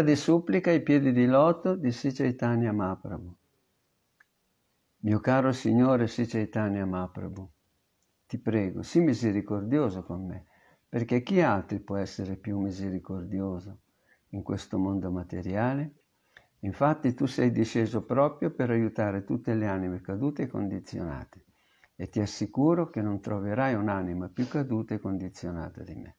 preghiera di supplica ai piedi di loto di Sri Chaitanya Mahaprabhu. Mio caro Signore Sri Chaitanya Mahaprabhu, ti prego, sii misericordioso con me, perché chi altri può essere più misericordioso in questo mondo materiale? Infatti tu sei disceso proprio per aiutare tutte le anime cadute e condizionate e ti assicuro che non troverai un'anima più caduta e condizionata di me.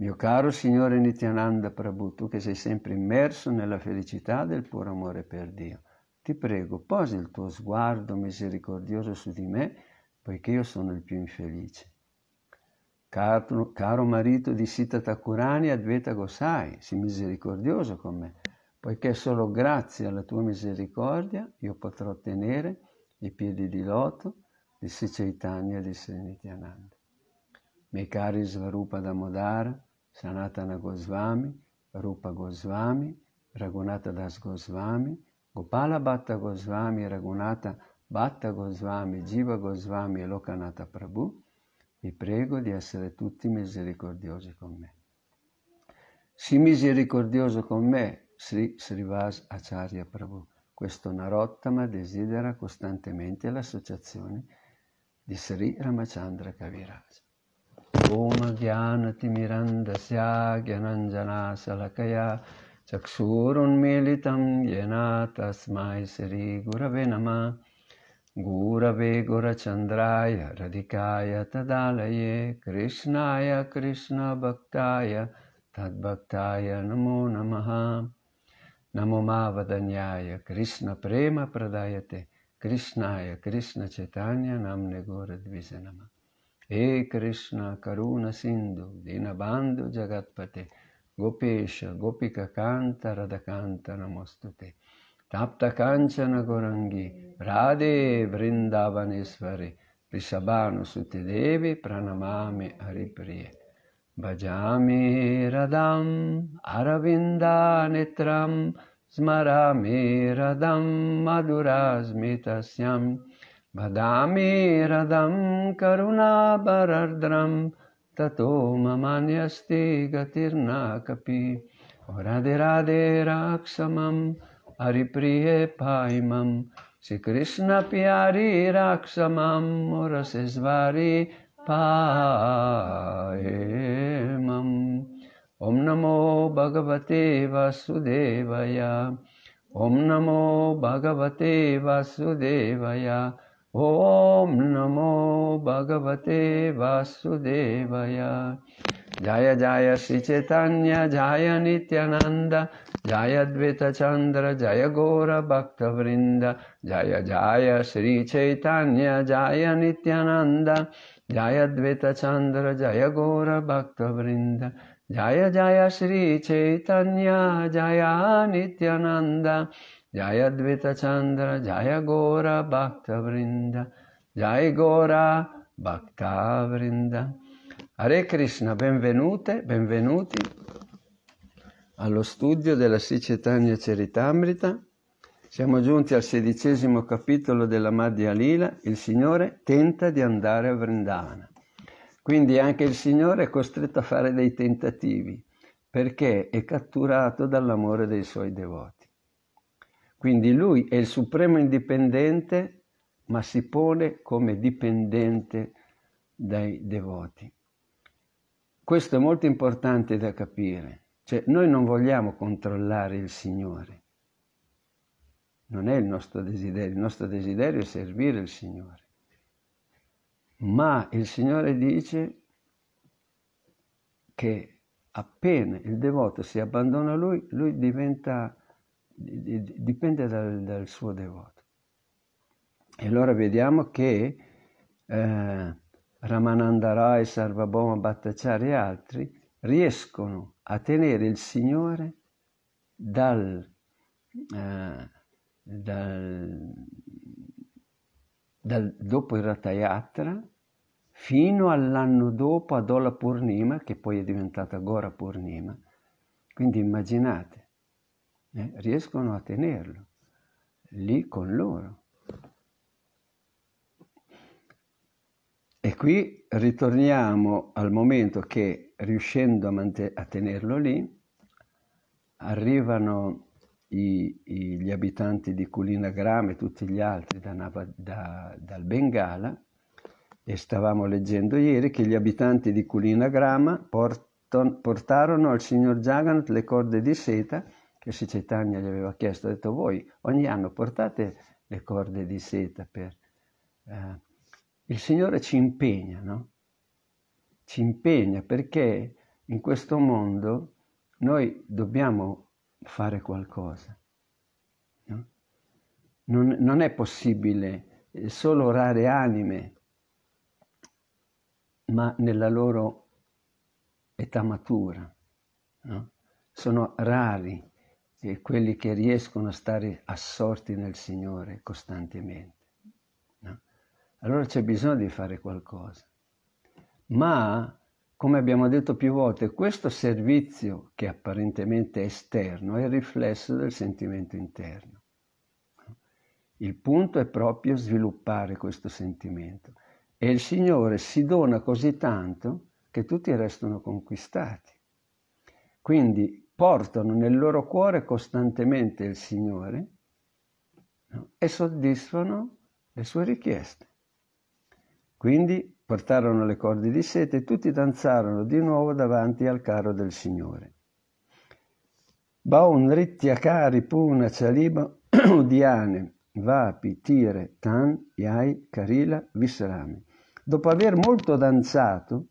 Mio caro Signore Nityananda Prabhu, tu che sei sempre immerso nella felicità del puro amore per Dio, ti prego, posi il tuo sguardo misericordioso su di me, poiché io sono il più infelice. Caro, caro marito di Sita Takurani, Advaita Gosai, sii misericordioso con me, poiché solo grazie alla tua misericordia io potrò tenere i piedi di loto di Sri Chaitanya e di Sri Nityananda. Miei cari Svarupa Damodara, Sanatana Goswami, Rupa Goswami, Raghunata Das Goswami, Gopala Bhatta Goswami, Raghunata Bhatta Goswami, Jiva Goswami e Lokanata Prabhu, vi prego di essere tutti misericordiosi con me. Sii misericordioso con me, Sri Srivas Acharya Prabhu. Questo Narottama desidera costantemente l'associazione di Sri Ramachandra Kaviraja. ओम ज्ञानतिमिरन्दस्याज्ञरञ्जनाशलकया चक्षुरुन्मीलितं येन तस्मै श्रीगुरवे नमः गुरवे गुरचन्द्राय रधिकाय तदालये कृष्णाय कृष्णभक्ताय तद्भक्ताय नमो नमः नमो मावदन्याय कृष्णप्रेम प्रदायते कृष्णाय कृष्णचैतान्यनाम्ने घोरद्विज नमः हे कृष्ण करुण सिंधु दीनबांधु जगतपते गोपेश गोपिककांत रदकांत नमोस्तुते ताप्तकांचन गौरंगी राधे वृंदावनेश्वरी वृषभानुसुति देवी प्रणमामि हरिप्रिय भजामि रदम् अरविन्दानित्रं स्मरामि रदं मधुरास्मितस्याम् भदामि हृदं करुणाबरर्द्रं ततो ममान्यस्ति गतिर्ना कपि राधे राधे राक्षमं हरिप्रिये पायिमं श्रीकृष्णप्यारी राक्षमं मुरसेश्वारि पायेमम् ॐ नमो भगवते वासुदेवया ॐ नमो भगवते वासुदेवया ॐ नमो भगवते वासुदेवय जय जय श्रीचैतन्य जय नित्यानन्द जयद्वैतचन्द्र जय गौरभक्तवृन्द जय जय श्री जय नित्यानन्द जयद्वैतचन्द्र जय गौरभक्तवृन्द जय जय श्री जय नित्यनन्द Chandra, जय अद्वैतचन्द्र जय गौर भक्तवृन्द जय गौर भक्तवृन्द Hare Krishna, benvenute, benvenuti allo studio della Sicetania Ceritamrita. Siamo giunti al sedicesimo capitolo della Madhya Lila, il Signore tenta di andare a Vrindavana. Quindi anche il Signore è costretto a fare dei tentativi perché è catturato dall'amore dei suoi devoti. Quindi lui è il supremo indipendente, ma si pone come dipendente dai devoti. Questo è molto importante da capire. Cioè, noi non vogliamo controllare il Signore. Non è il nostro desiderio, il nostro desiderio è servire il Signore. Ma il Signore dice che appena il devoto si abbandona a Lui, Lui diventa dipende dal, dal suo devoto. E allora vediamo che eh, Ramananda Rai, Sarvabhauma Bhattacharya e altri riescono a tenere il Signore dal, eh, dal, dal, dopo il Ratayatra fino all'anno dopo ad Ola Purnima, che poi è diventata Gora Purnima. Quindi immaginate, eh, riescono a tenerlo lì con loro. E qui ritorniamo al momento che riuscendo a, mant- a tenerlo lì, arrivano i, i, gli abitanti di Culinagram e tutti gli altri da Nav- da, dal Bengala e stavamo leggendo ieri che gli abitanti di Culinagrama porton- portarono al signor Jagannath le corde di seta che Sri Chaitanya gli aveva chiesto, ha detto voi ogni anno portate le corde di seta per... Eh, il Signore ci impegna, no? Ci impegna perché in questo mondo noi dobbiamo fare qualcosa. No? Non, non è possibile eh, solo orare anime, ma nella loro età matura. No? Sono rari e quelli che riescono a stare assorti nel Signore costantemente. No? Allora c'è bisogno di fare qualcosa. Ma, come abbiamo detto più volte, questo servizio che apparentemente è esterno è il riflesso del sentimento interno. Il punto è proprio sviluppare questo sentimento. E il Signore si dona così tanto che tutti restano conquistati. Quindi portano nel loro cuore costantemente il Signore no? e soddisfano le sue richieste. Quindi portarono le corde di sete e tutti danzarono di nuovo davanti al carro del Signore. Baon Rittiakari Puna Chaliba Udiane Vapi Tire Tan Yai Karila Visrami. Dopo aver molto danzato,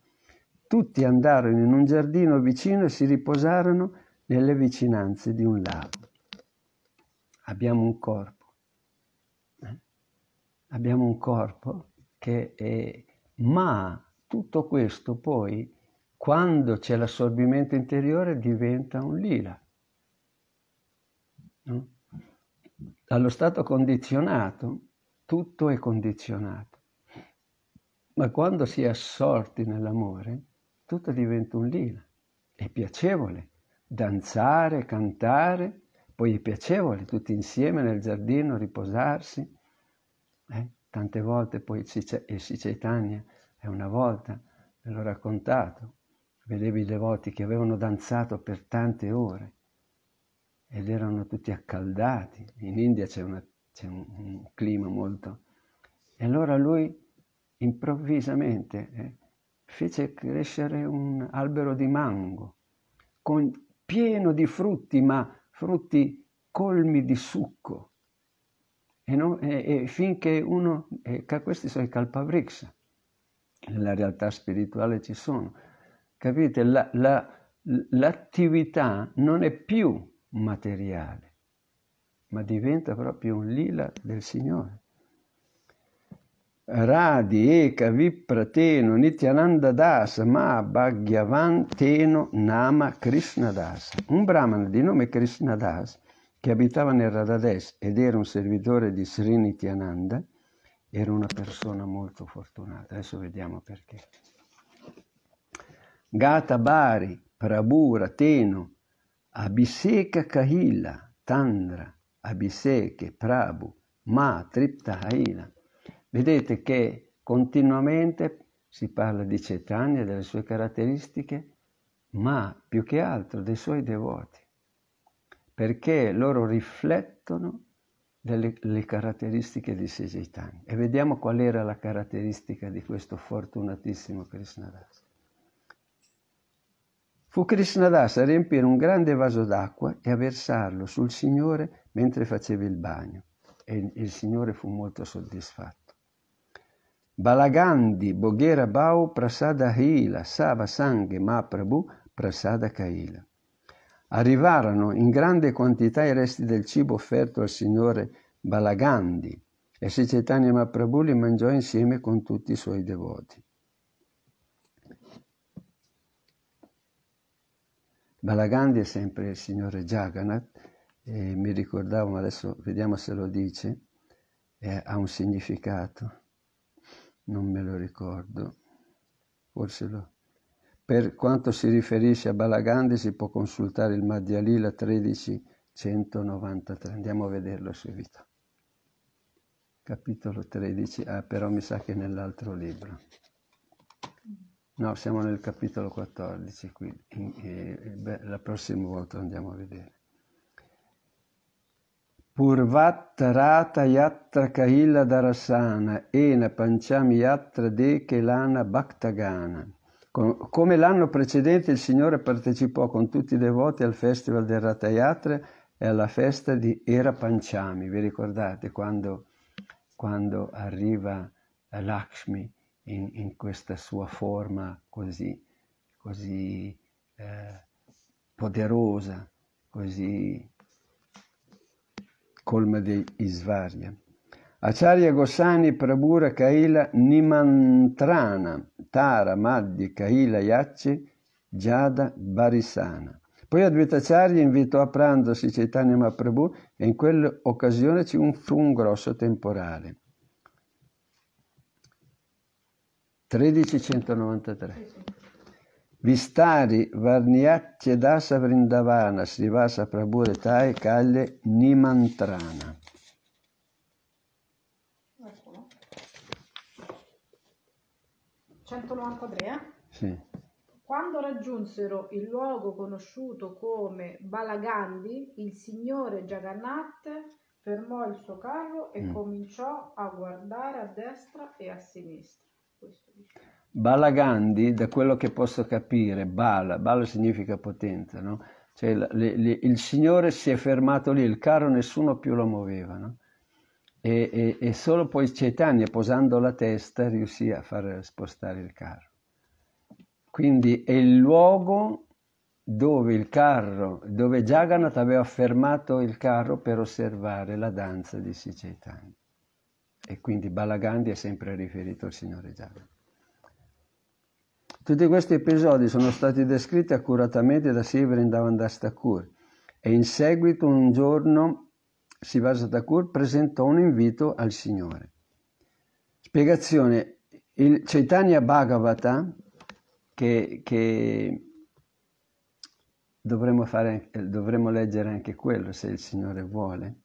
tutti andarono in un giardino vicino e si riposarono nelle vicinanze di un lago. Abbiamo un corpo, eh? abbiamo un corpo che è... ma tutto questo poi, quando c'è l'assorbimento interiore, diventa un lila. No? Allo stato condizionato, tutto è condizionato. Ma quando si è assorti nell'amore, tutto diventa un lila. È piacevole, danzare, cantare, poi è piacevole tutti insieme nel giardino riposarsi. Eh? Tante volte poi il Sicetania è una volta, me l'ho raccontato, vedevi i devoti che avevano danzato per tante ore ed erano tutti accaldati. In India c'è, una, c'è un, un, clima molto... E allora lui improvvisamente eh, fece crescere un albero di mango con, pieno di frutti, ma frutti colmi di succo. E, non, e, e finché uno, e questi sono i calpavrix, nella realtà spirituale ci sono. Capite? La, la, l'attività non è più materiale, ma diventa proprio un lila del Signore. Radi Eka Viprateno Nityananda Dasa Ma Bhagyavan Teno Nama Krishnadasa. Un brahman di nome Krishnadas che abitava nel Radhadesh ed era un servitore di Sri Nityananda era una persona molto fortunata. Adesso vediamo perché. Gata Bari Prabhu Rateno Abhiseka Kahila Tandra Abhiseke Prabhu Ma Triptahaila Vedete che continuamente si parla di Cetania, delle sue caratteristiche, ma più che altro dei suoi devoti, perché loro riflettono delle caratteristiche di Sejitani. E vediamo qual era la caratteristica di questo fortunatissimo Krishnadasa. Fu Krishnadasa a riempire un grande vaso d'acqua e a versarlo sul Signore mentre faceva il bagno. E il Signore fu molto soddisfatto. Balagandi Boghera Bau Prasada Hila Sava Sanghe Maprabhu Prasada Kaila. Arrivarono in grande quantità i resti del cibo offerto al signore Balagandi e Sri Chaitanya Maprabhu li mangiò insieme con tutti i suoi devoti. Balagandi è sempre il signore Jagannath, mi ricordavo, ma adesso vediamo se lo dice, eh, ha un significato non me lo ricordo, forse lo... Per quanto si riferisce a Balagandhi si può consultare il Madhyalila 13193, andiamo a vederlo subito. Capitolo 13, ah, però mi sa che è nell'altro libro. No, siamo nel capitolo 14, quindi e, e, eh, eh, beh, la prossima volta andiamo a vedere. Purvatta Yatra Kaila Darasana Ena Pancham Yatra De Kelana Bhaktagana. Come l'anno precedente il Signore partecipò con tutti i devoti al festival del Ratayatra e alla festa di Era Panchami. Vi ricordate quando, quando arriva Lakshmi in, in, questa sua forma così, così eh, poderosa, così colma di Isvarya. Acharya Gosani Prabhura Kaila Nimantrana Tara Maddi Kaila Yacci Giada Barisana. Poi Advaitacharya invitò a pranzo Sri Chaitanya Mahaprabhu e in quell'occasione ci fu un grosso temporale. 1393 Vistari, Varniacce, Dasa, Vrindavana, Srivasa, Prabhu, Retai, Kalle, Nimantrana. Nessuno. 193? Eh? Sì. Quando raggiunsero il luogo conosciuto come Balagandhi, il signore Jagannath fermò il suo carro e mm. cominciò a guardare a destra e a sinistra. Questo dice. Bala Gandhi, da quello che posso capire, Bala, Bala significa potenza, no? Cioè, le, le, il Signore si è fermato lì, il carro nessuno più lo muoveva, no? e, e, e, solo poi Chaitanya, posando la testa, riuscì a far spostare il carro. Quindi è il luogo dove il carro, dove Jagannath aveva fermato il carro per osservare la danza di Sri E quindi Balagandhi è sempre riferito al Signore Jagannath. Tutti questi episodi sono stati descritti accuratamente da Severin Davandas Thakur e in seguito un giorno Sivasa Thakur presentò un invito al Signore. Spiegazione, il Chaitanya Bhagavata, che, che dovremmo, fare, dovremmo leggere anche quello se il Signore vuole,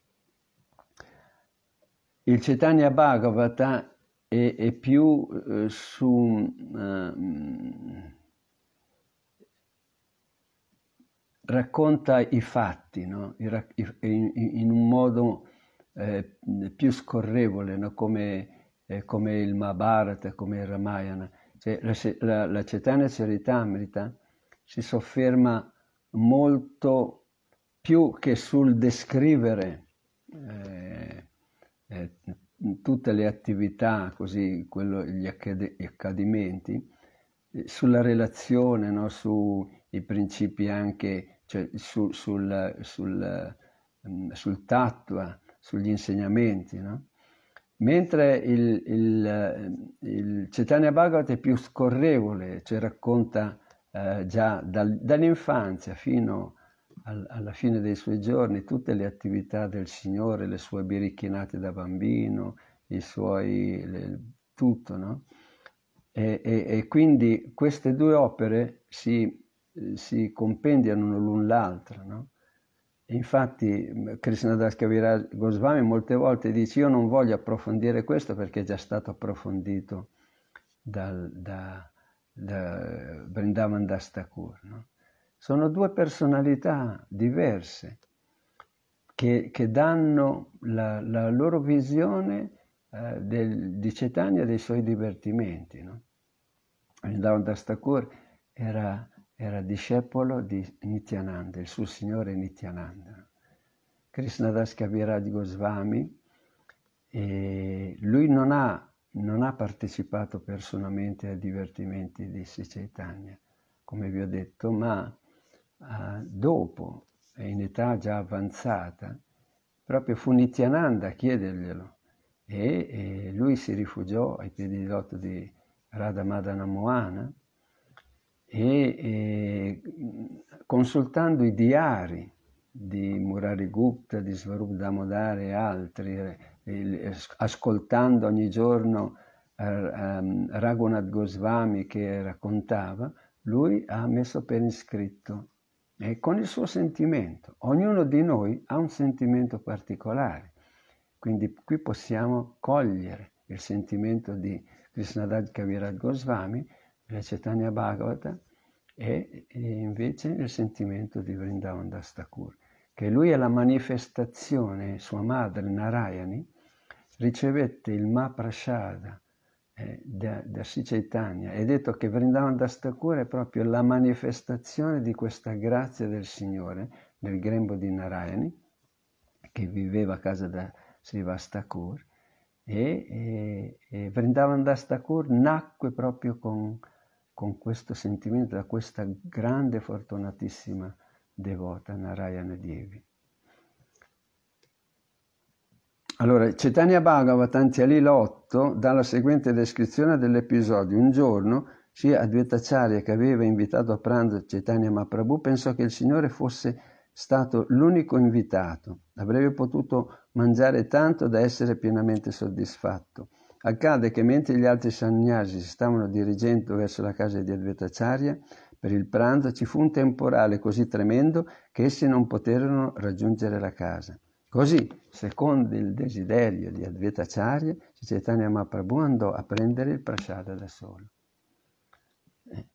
il Chaitanya Bhagavata e, e più eh, su eh, racconta i fatti no? I, i, in, un modo eh, più scorrevole, no? come, eh, come, il Mahabharata, come il Ramayana. Cioè, la, la, Cetana Charitamrita si sofferma molto più che sul descrivere eh, eh, tutte le attività, così, quello, gli, accade, gli, accadimenti, eh, sulla relazione, no? sui principi anche, cioè su, sul, sul, mm, sul, tattua, eh, sugli insegnamenti. No? Mentre il, il, eh, il Cetania Bhagavat è più scorrevole, cioè racconta eh, già dal, dall'infanzia fino a alla fine dei suoi giorni tutte le attività del Signore, le sue birichinate da bambino, i suoi, le, tutto, no? E, e, e, quindi queste due opere si, si compendiano l'un l'altra, no? Infatti mm, Krishnadas Kaviraj Goswami molte volte dice io non voglio approfondire questo perché è già stato approfondito dal, da, da Vrindavan Das Thakur, no? Sono due personalità diverse che, che danno la, la, loro visione eh, del, di Cetania e dei suoi divertimenti. No? Vrindavan Dastakur era, era discepolo di Nityananda, il suo signore Nityananda. Krishna Das Kaviraj Goswami, e lui non ha, non ha, partecipato personalmente ai divertimenti di Sri Chaitanya, come vi ho detto, ma Ah, dopo, è in età già avanzata, proprio fu Nityananda a chiederglielo e, e, lui si rifugiò ai piedi di lotto di Radhamadana Moana e, e consultando i diari di Murari Gupta, di Svarup Damodare e altri, eh, ascoltando ogni giorno eh, ehm, Raghunath Goswami che raccontava, lui ha messo per iscritto eh, con il suo sentimento. Ognuno di noi ha un sentimento particolare, quindi qui possiamo cogliere il sentimento di Krishnadad Kaviraj Goswami, la Chaitanya Bhagavata, e, invece il sentimento di Vrindavan Das che lui è la manifestazione, sua madre Narayani, ricevette il Ma Prashada eh, da, da Sri Chaitanya. È detto che Vrindavan Das Thakur è proprio la manifestazione di questa grazia del Signore, del grembo di Narayani, che viveva a casa da Srivas Thakur, e, e, e Vrindavan Das Thakur nacque proprio con, con questo sentimento da questa grande, fortunatissima devota Narayana Devi. Allora, Chaitanya Bhagavatanti Alila 8 dà la seguente descrizione dell'episodio. Un giorno, Sri Advaitacharya, che aveva invitato a pranzo Cetania Mahaprabhu, pensò che il Signore fosse stato l'unico invitato. Avrebbe potuto mangiare tanto da essere pienamente soddisfatto. Accade che mentre gli altri sannyasi si stavano dirigendo verso la casa di Advaitacharya per il pranzo, ci fu un temporale così tremendo che essi non poterono raggiungere la casa. Così, secondo il desiderio di Advaita Advaitacharya, Chaitanya Mahaprabhu andò a prendere il prasada da solo. Eh,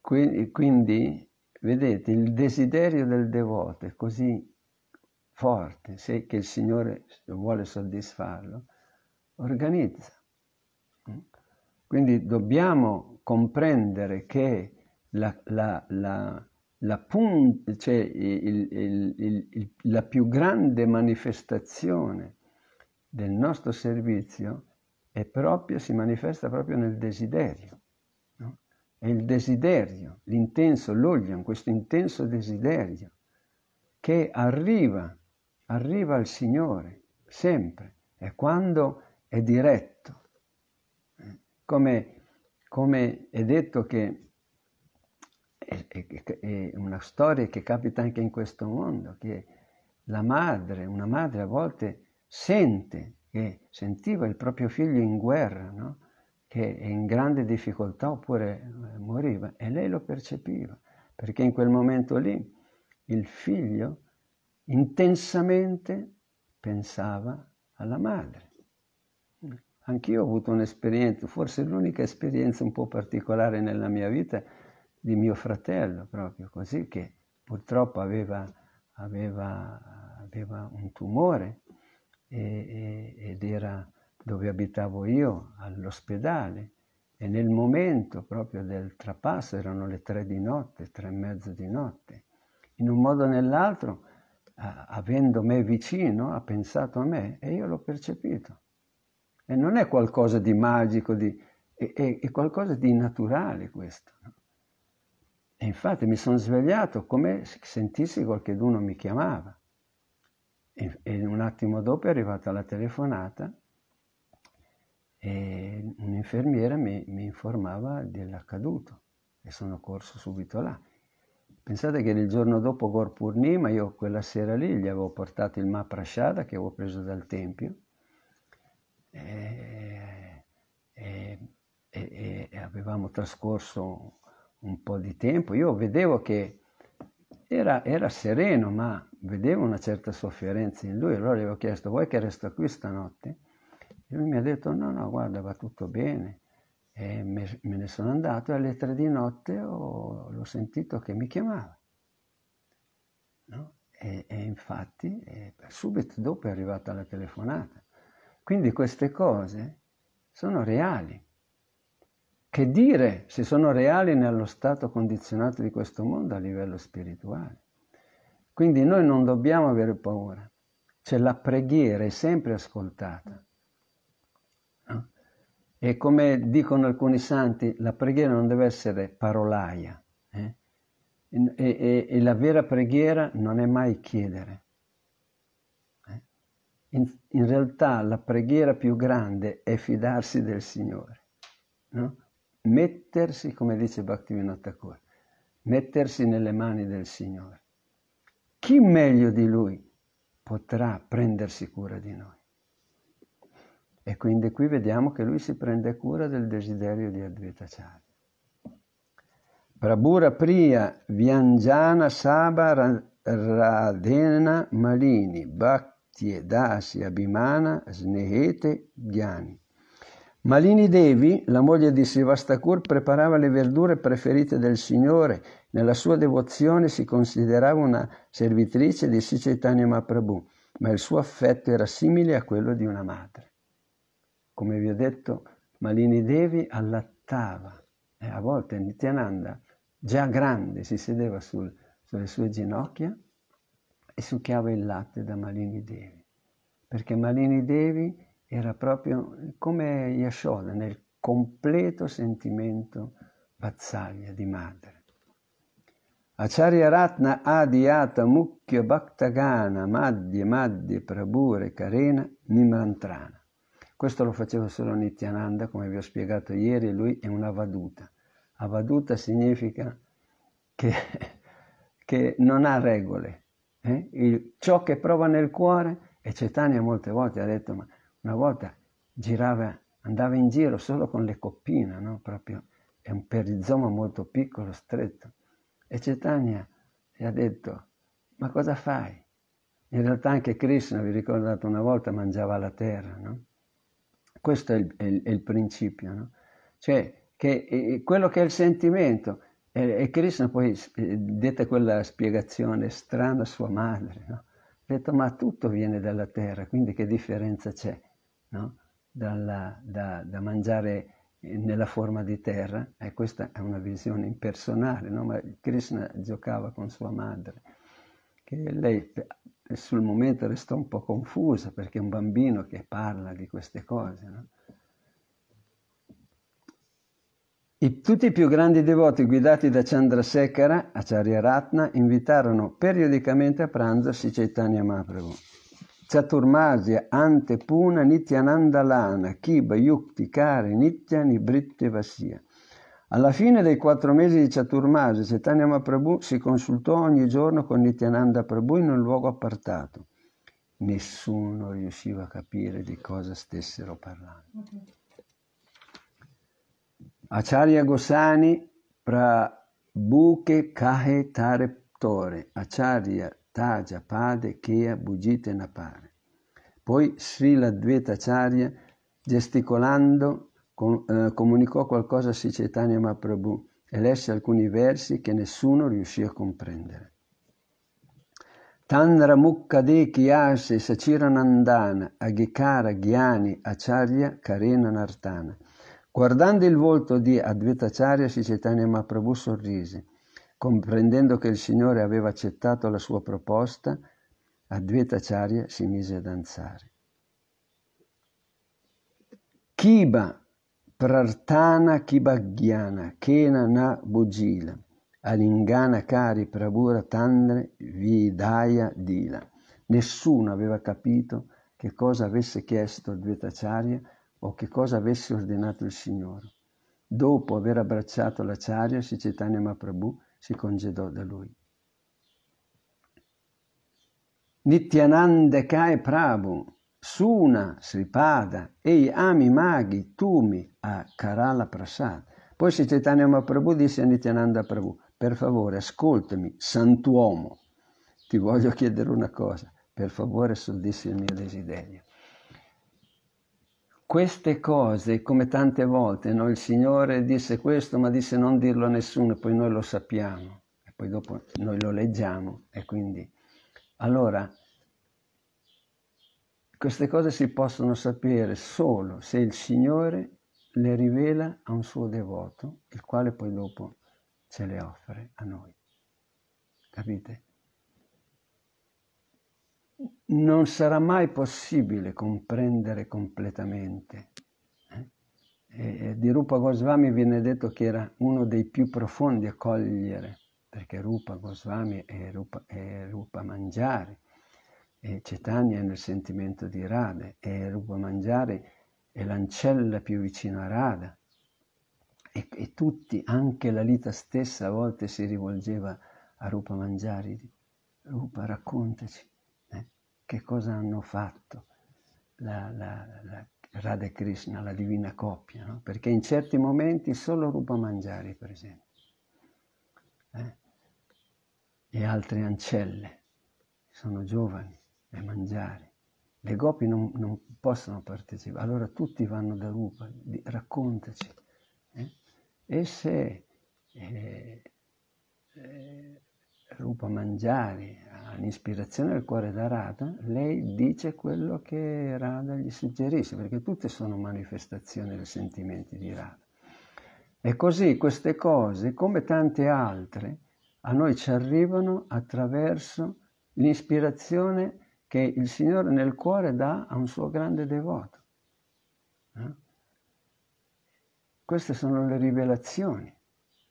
quindi, vedete, il desiderio del devoto è così forte, se che il Signore vuole soddisfarlo, organizza. Eh, quindi dobbiamo comprendere che la, la, la la, punta, cioè il, il, il, la più grande manifestazione del nostro servizio è proprio, si manifesta proprio nel desiderio. No? È il desiderio, l'intenso l'oglion, questo intenso desiderio che arriva, arriva al Signore sempre, e quando è diretto. Eh, come, come è detto che è una storia che capita anche in questo mondo, che la madre, una madre a volte sente che sentiva il proprio figlio in guerra, no? che è in grande difficoltà oppure eh, moriva e lei lo percepiva, perché in quel momento lì il figlio intensamente pensava alla madre. Anch'io ho avuto un'esperienza, forse l'unica esperienza un po' particolare nella mia vita, di mio fratello, proprio così, che purtroppo aveva, aveva, aveva un tumore e, e, ed era dove abitavo io, all'ospedale. E nel momento proprio del trapasso, erano le tre di notte, tre e mezzo di notte, in un modo o nell'altro, avendo me vicino, ha pensato a me e io l'ho percepito. E non è qualcosa di magico, di, è, è, è qualcosa di naturale questo. No? E infatti mi sono svegliato come se sentissi qualcuno mi chiamava. E, e, un attimo dopo è arrivata la telefonata e un'infermiera mi, mi informava dell'accaduto e sono corso subito là. Pensate che il giorno dopo Gorpurnima, io quella sera lì gli avevo portato il Maprashada che avevo preso dal Tempio e, e, e, e avevamo trascorso un po' di tempo, io vedevo che era, era, sereno, ma vedevo una certa sofferenza in lui. Allora gli ho chiesto, vuoi che resto qui stanotte? E lui mi ha detto, no, no, guarda, va tutto bene. E me, me ne sono andato e alle tre di notte ho, l'ho sentito che mi chiamava. No? E, e, infatti e subito dopo è arrivata la telefonata. Quindi queste cose sono reali che dire se sono reali nello stato condizionato di questo mondo a livello spirituale. Quindi noi non dobbiamo avere paura, c'è la preghiera è sempre ascoltata. No? E come dicono alcuni santi, la preghiera non deve essere parolaia. Eh? E, e, e, la vera preghiera non è mai chiedere. Eh? In, in, realtà la preghiera più grande è fidarsi del Signore. No? mettersi, come dice Bhaktivinoda Thakur, mettersi nelle mani del Signore. Chi meglio di Lui potrà prendersi cura di noi? E quindi qui vediamo che Lui si prende cura del desiderio di Advaita Advaitacharya. Prabhura Priya Vyanjana Sabha Radena Malini Bhakti Dasi Abhimana Snehete Gyani Malini Devi, la moglie di Sivastacur, preparava le verdure preferite del Signore. Nella sua devozione si considerava una servitrice di Sri Chaitanya Mahaprabhu, ma il suo affetto era simile a quello di una madre. Come vi ho detto, Malini Devi allattava e a volte Nityananda, già grande, si sedeva sul, sulle sue ginocchia e succhiava il latte da Malini Devi, perché Malini Devi era proprio come Yashoda, nel completo sentimento vazzaglia di madre. Acharya Ratna Adiata Mukhya Bhaktagana Madhya Madhya Prabhure Karena Nimrantrana. Questo lo faceva solo Nityananda, come vi ho spiegato ieri, lui è un avaduta. Avaduta significa che, che non ha regole. Eh? Il, ciò che prova nel cuore, e Cetania molte volte ha detto, ma una volta girava, andava in giro solo con le coppine, no? proprio è un perizoma molto piccolo, stretto. E Cetania gli ha detto, ma cosa fai? In realtà anche Krishna, vi ricordate, una volta mangiava la terra, no? Questo è il, è il, è il principio, no? Cioè, che, quello che è il sentimento, e, Krishna poi eh, dette quella spiegazione strana a sua madre, no? ha detto ma tutto viene dalla terra, quindi che differenza c'è? no? Dalla, da, da, mangiare eh, nella forma di terra, e questa è una visione impersonale, no? ma Krishna giocava con sua madre, che lei eh, sul momento restò un po' confusa perché è un bambino che parla di queste cose. No? I, tutti i più grandi devoti guidati da Chandrasekara, Acharya Ratna, invitarono periodicamente a pranzo Sri Chaitanya Mahaprabhu. Chaturmasya Antepuna Nityanandalana Kiba Yukti Kare Nitya Nibritte Vasya. Alla fine dei quattro mesi di Chaturmasi, Chaitanya Mahaprabhu si consultò ogni giorno con Nityananda Prabhu in un luogo appartato. Nessuno riusciva a capire di cosa stessero parlando. Acharya Gosani Prabhuke Kahe Tare ptore. Acharya Taja, Pade, Kea, Bugite Napare. Poi Srila Dvaitacharya, gesticolando, com- eh, comunicò qualcosa a Sicetania Mahaprabhu e lesse alcuni versi che nessuno riuscì a comprendere. Tandra Mukkade Kiyase Saciranandana Agikara ghiani Acharya Karena Nartana. Guardando il volto di Advaitacharya, Sicetania Mahaprabhu sorrise Comprendendo che il Signore aveva accettato la sua proposta, Advaitacharya si mise a danzare. Kiba prartana kibaghyana kena na bugila alingana kari Prabhura tandre vidaya dila. Nessuno aveva capito che cosa avesse chiesto Advaitacharya o che cosa avesse ordinato il Signore. Dopo aver abbracciato l'acciario, Sicitanya Mahaprabhu, si congedò da lui. Nityanandekae Prabhu, Suna, Sripada, Ei Ami Maghi, Tumi, a Karala Prasad. Poi si Chaitanya Mahaprabhu disse a Nityananda Prabhu, per favore ascoltami, santuomo, ti voglio chiedere una cosa, per favore soddisfi il mio desiderio queste cose, come tante volte, no? il Signore disse questo, ma disse non dirlo a nessuno, poi noi lo sappiamo, e poi dopo noi lo leggiamo, e quindi... Allora, queste cose si possono sapere solo se il Signore le rivela a un suo devoto, il quale poi dopo ce le offre a noi. Capite? non sarà mai possibile comprendere completamente. Eh? E di Rupa Goswami viene detto che era uno dei più profondi a cogliere, perché Rupa Goswami è Rupa, è Rupa Mangiari, e Cetania è nel sentimento di Rada, e Rupa Mangiare è l'ancella più vicino a Rada. E, e, tutti, anche la Lita stessa a volte si rivolgeva a Rupa Mangiare, Rupa raccontaci che cosa hanno fatto la, la, la Radha e Krishna, la divina coppia, no? perché in certi momenti solo Rupa Mangiari, per esempio, eh? e altre ancelle, sono giovani e Mangiari, le gopi non, non, possono partecipare, allora tutti vanno da Rupa, di, raccontaci. Eh? E se... Eh, eh, Rupa Mangiari all'ispirazione del cuore da Radha, lei dice quello che Radha gli suggerisce, perché tutte sono manifestazioni dei sentimenti di Radha. E così queste cose, come tante altre, a noi ci arrivano attraverso l'ispirazione che il Signore nel cuore dà a un suo grande devoto. Eh? Queste sono le rivelazioni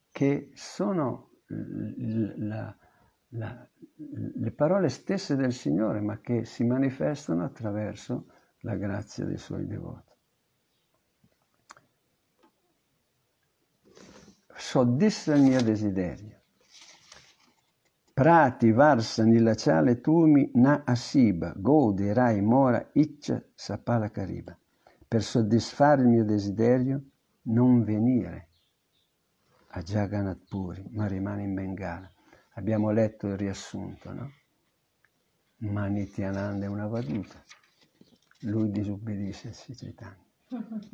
che sono la, la, le parole stesse del Signore, ma che si manifestano attraverso la grazia dei suoi devoti. Soddisfa il mio desiderio. Prati, Varsani, Laciale, Tumi, Na, Asiba, Godi, Rai, Mora, Iccia, Sapala, Cariba. Per soddisfare il mio desiderio non venire a Jagannath Puri, ma rimane in Bengala Abbiamo letto il riassunto, no? Manitiananda è una vaduta. Lui disubbidisce a Sicitani.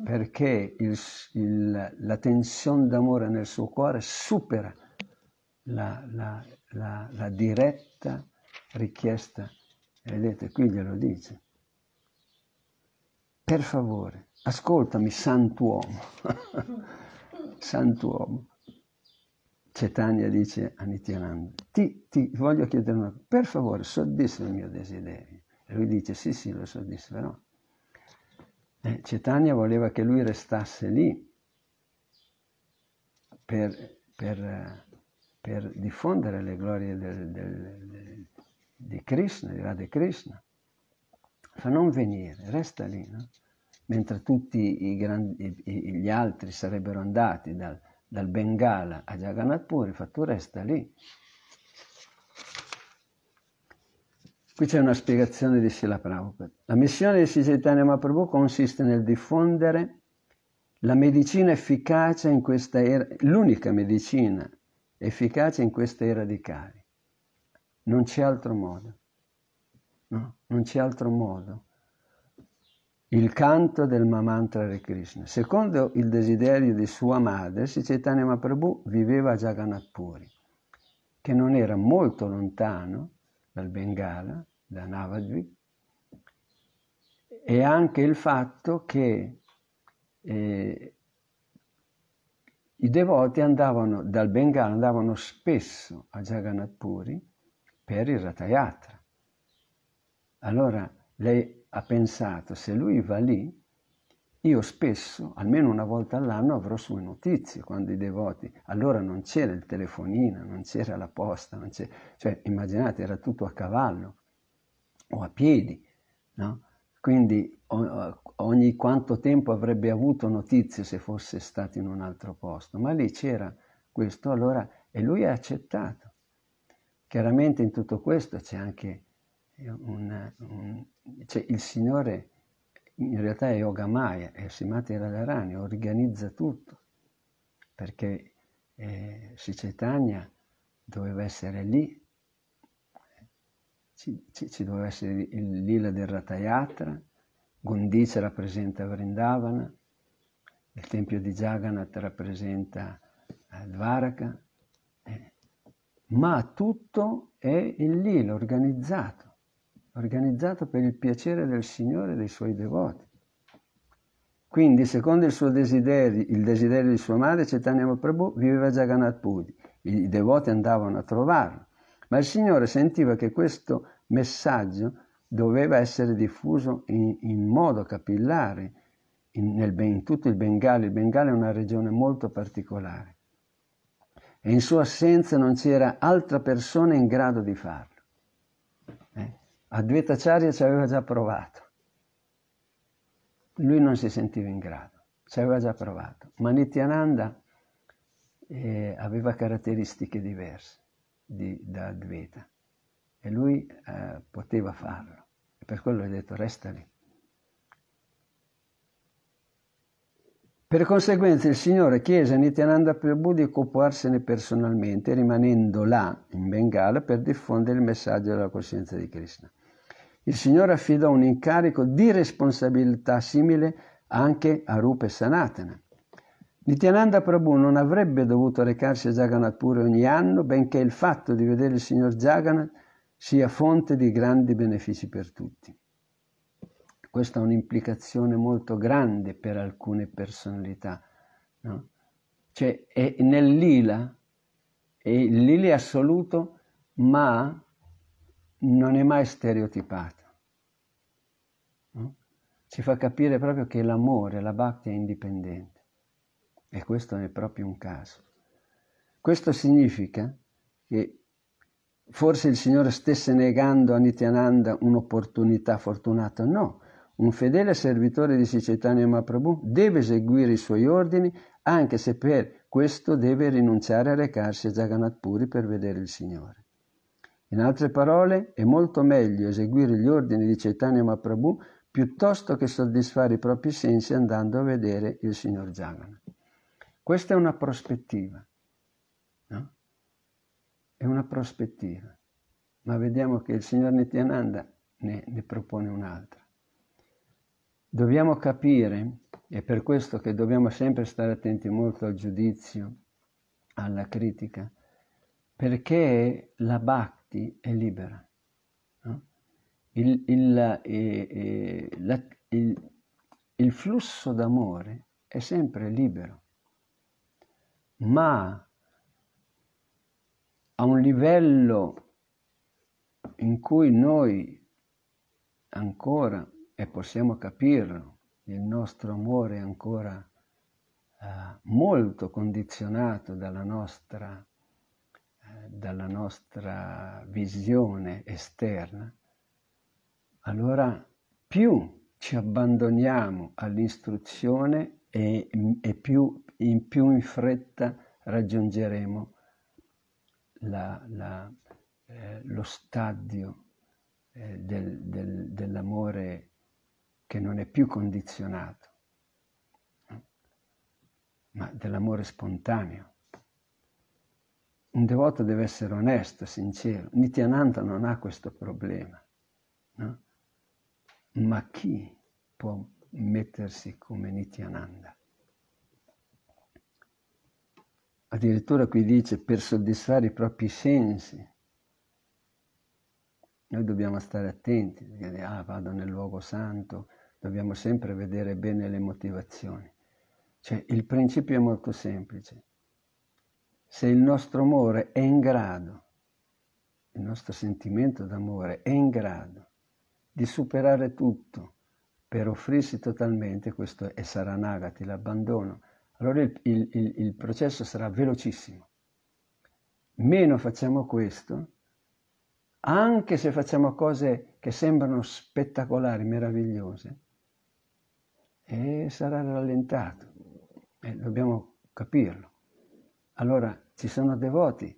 Perché il, il, la tensione d'amore nel suo cuore supera la, la, la, la diretta richiesta. vedete, qui glielo dice. Per favore, ascoltami, sant'uomo. sant'uomo Cetania dice a Nityananda, ti, ti voglio chiedere una cosa, per favore soddisfa il mio desiderio. E lui dice, sì, sì, lo soddisferò. Eh, Cetania voleva che lui restasse lì per, per, per diffondere le glorie del, del, del, di Krishna, di Radha Krishna. Fa non venire, resta lì, no? mentre tutti grandi, gli altri sarebbero andati dal, dal Bengala a Jagannath Puri, fa tu resta lì. Qui c'è una spiegazione di Sila Prabhupada. La missione di Sijaitanya Mahaprabhu consiste nel diffondere la medicina efficace in questa era, l'unica medicina efficace in questa era di Kali. Non c'è altro modo. No, non c'è altro modo il canto del Mamantra di Krishna. Secondo il desiderio di sua madre, Sri Chaitanya Mahaprabhu viveva a Jagannath Puri, che non era molto lontano dal Bengala, da Navadvip, e anche il fatto che eh, i devoti andavano dal Bengala, andavano spesso a Jagannath Puri per il Ratayatra. Allora, lei ha pensato se lui va lì, io spesso, almeno una volta all'anno, avrò sue notizie quando i devoti. Allora non c'era il telefonino, non c'era la posta, non c'era... cioè immaginate, era tutto a cavallo o a piedi, no? Quindi ogni quanto tempo avrebbe avuto notizie se fosse stato in un altro posto, ma lì c'era questo allora e lui ha accettato. Chiaramente in tutto questo c'è anche un, un, cioè il Signore in realtà è Maya, è Simati Radharani, organizza tutto, perché eh, Sicetania doveva essere lì, ci, ci, ci doveva essere il lila del Ratayatra, Gondice rappresenta Vrindavana, il Tempio di Jagannath rappresenta eh, Dvaraka, eh, ma tutto è lì, l'organizzato organizzato per il piacere del Signore e dei suoi devoti. Quindi, secondo il suo desiderio, il desiderio di sua madre, Chaitanya Prabhu viveva a Jagannath Puri. I devoti andavano a trovarlo. Ma il Signore sentiva che questo messaggio doveva essere diffuso in, in modo capillare in, nel, in tutto il Bengale. Il Bengale è una regione molto particolare. E in sua assenza non c'era altra persona in grado di farlo. Advaitacharya ci aveva già provato. Lui non si sentiva in grado, ci aveva già provato. Ma Nityananda eh, aveva caratteristiche diverse di, da Advaita e lui eh, poteva farlo. E per quello ha detto resta lì. Per conseguenza il Signore chiese a Nityananda Prabhu di occuparsene personalmente, rimanendo là in Bengala per diffondere il messaggio della coscienza di Krishna. Il Signore affidò un incarico di responsabilità simile anche a Rupe Sanatana. Nityananda Prabhu non avrebbe dovuto recarsi a Jagannath Puri ogni anno, benché il fatto di vedere il signor Jagannath sia fonte di grandi benefici per tutti. Questa ha un'implicazione molto grande per alcune personalità. No? Cioè, è nell'ila, è l'ila assoluto, ma non è mai stereotipato. No? Ci fa capire proprio che l'amore, la bhakti è indipendente. E questo è proprio un caso. Questo significa che forse il Signore stesse negando a Nityananda un'opportunità fortunata. No, un fedele servitore di Sicetania Mahaprabhu deve eseguire i suoi ordini anche se per questo deve rinunciare a recarsi a Jagannath Puri per vedere il Signore. In altre parole, è molto meglio eseguire gli ordini di Chaitanya Mahaprabhu piuttosto che soddisfare i propri sensi andando a vedere il signor Jagana. Questa è una prospettiva, no? È una prospettiva, ma vediamo che il signor Nityananda ne, ne propone un'altra. Dobbiamo capire, e per questo che dobbiamo sempre stare attenti molto al giudizio, alla critica, perché la Bhakti arti è libera. No? Il, il, eh, eh, la, il, il flusso d'amore è sempre libero, ma a un livello in cui noi ancora, e possiamo capirlo, il nostro amore è ancora eh, molto condizionato dalla nostra dalla nostra visione esterna, allora più ci abbandoniamo all'istruzione e, e più, in più in fretta raggiungeremo la, la, eh, lo stadio eh, del, del, dell'amore che non è più condizionato, ma dell'amore spontaneo. Un devoto deve essere onesto, sincero. Nityananda non ha questo problema. No? Ma chi può mettersi come Nityananda? Addirittura qui dice per soddisfare i propri sensi. Noi dobbiamo stare attenti, dire ah vado nel luogo santo, dobbiamo sempre vedere bene le motivazioni. Cioè il principio è molto semplice, se il nostro amore è in grado, il nostro sentimento d'amore è in grado di superare tutto per offrirsi totalmente, questo è Saranagati, l'abbandono, allora il, il, il, il processo sarà velocissimo. Meno facciamo questo, anche se facciamo cose che sembrano spettacolari, meravigliose, e sarà rallentato. E eh, dobbiamo capirlo. Allora ci sono devoti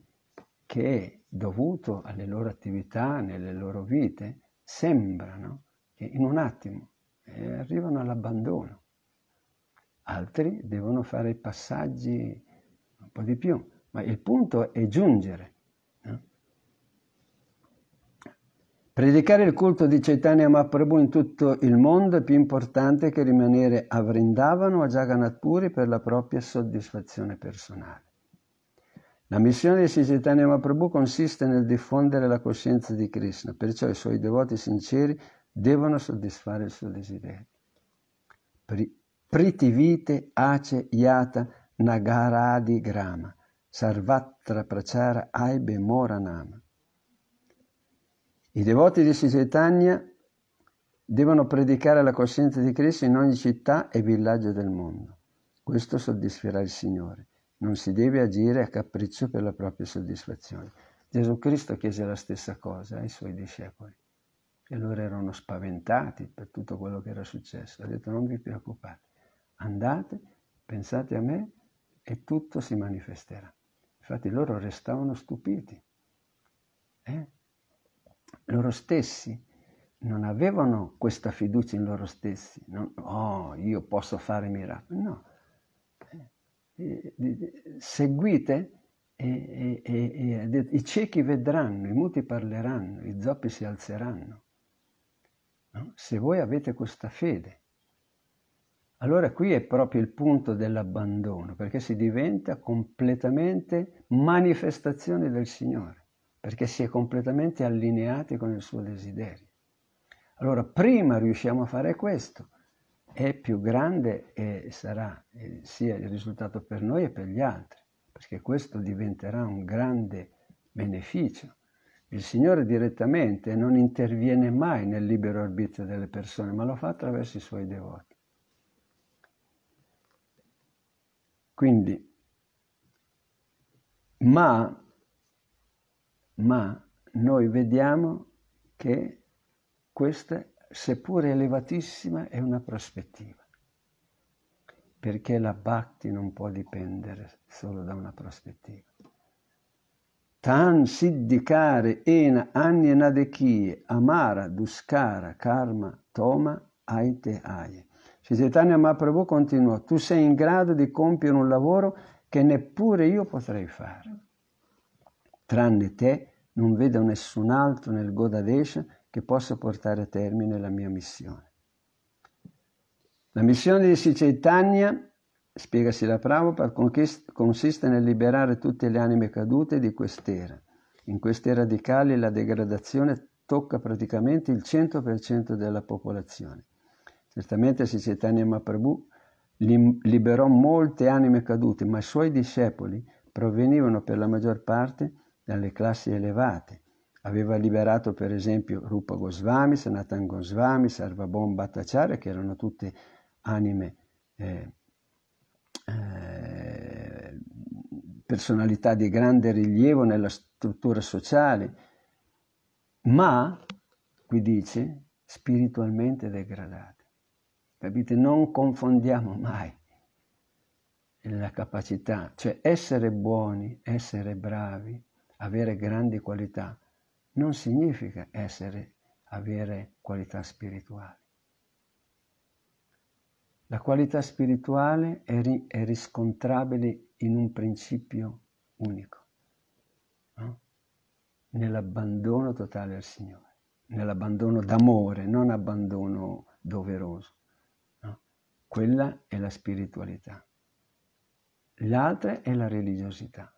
che, dovuto alle loro attività, nelle loro vite, sembrano che in un attimo eh, arrivano all'abbandono. Altri devono fare passaggi un po' di più, ma il punto è giungere. No? Predicare il culto di Chaitanya Mahaprabhu in tutto il mondo è più importante che rimanere a Vrindavan o a Jagannath Puri per la propria soddisfazione personale. La missione di Sri Chaitanya Mahaprabhu consiste nel diffondere la coscienza di Krishna, perciò i suoi devoti sinceri devono soddisfare il suo desiderio. Pri- pritivite ace yata nagaradi grama sarvatra prachara aibe moranama. I devoti di Sri Chaitanya devono predicare la coscienza di Cristo in ogni città e villaggio del mondo. Questo soddisferà il Signore. Non si deve agire a capriccio per la propria soddisfazione. Gesù Cristo chiese la stessa cosa ai suoi discepoli e loro erano spaventati per tutto quello che era successo. Ha detto non vi preoccupate, andate, pensate a me e tutto si manifesterà. Infatti loro restavano stupiti. Eh? Loro stessi non avevano questa fiducia in loro stessi. Non, oh, io posso fare miracoli. No, eh, seguite e, e, e, i ciechi vedranno, i muti parleranno, i zoppi si alzeranno. No? Se voi avete questa fede, allora qui è proprio il punto dell'abbandono, perché si diventa completamente manifestazione del Signore, perché si è completamente allineati con il suo desiderio. Allora prima riusciamo a fare questo, è più grande e sarà sia il risultato per noi e per gli altri, perché questo diventerà un grande beneficio. Il Signore direttamente non interviene mai nel libero arbitrio delle persone, ma lo fa attraverso i suoi devoti. Quindi, ma, ma noi vediamo che questa seppur elevatissima, è una prospettiva, perché la bhakti non può dipendere solo da una prospettiva. Tan siddicare ena anyenadechie amara duskara karma toma aite aie. Sri Chaitanya Mahaprabhu continuò, tu sei in grado di compiere un lavoro che neppure io potrei fare. Tranne te non vedo nessun altro nel Godadesha che posso portare a termine la mia missione. La missione di Sri Chaitanya, spiega Sila Prabhupada, consiste nel liberare tutte le anime cadute di quest'era. In queste radicali la degradazione tocca praticamente il 100% della popolazione. Certamente Sri Chaitanya Mahaprabhu liberò molte anime cadute, ma i suoi discepoli provenivano per la maggior parte dalle classi elevate Aveva liberato per esempio Rupa Goswami, Sanatan Goswami, Sarvabhom Bhattacharya, che erano tutte anime, eh, eh, personalità di grande rilievo nella struttura sociale, ma, qui dice, spiritualmente degradate. Capite? Non confondiamo mai la capacità, cioè essere buoni, essere bravi, avere grandi qualità non significa essere, avere qualità spirituali. La qualità spirituale è, ri, è riscontrabile in un principio unico, no? nell'abbandono totale al Signore, nell'abbandono d'amore, non abbandono doveroso. No? Quella è la spiritualità. L'altra è la religiosità.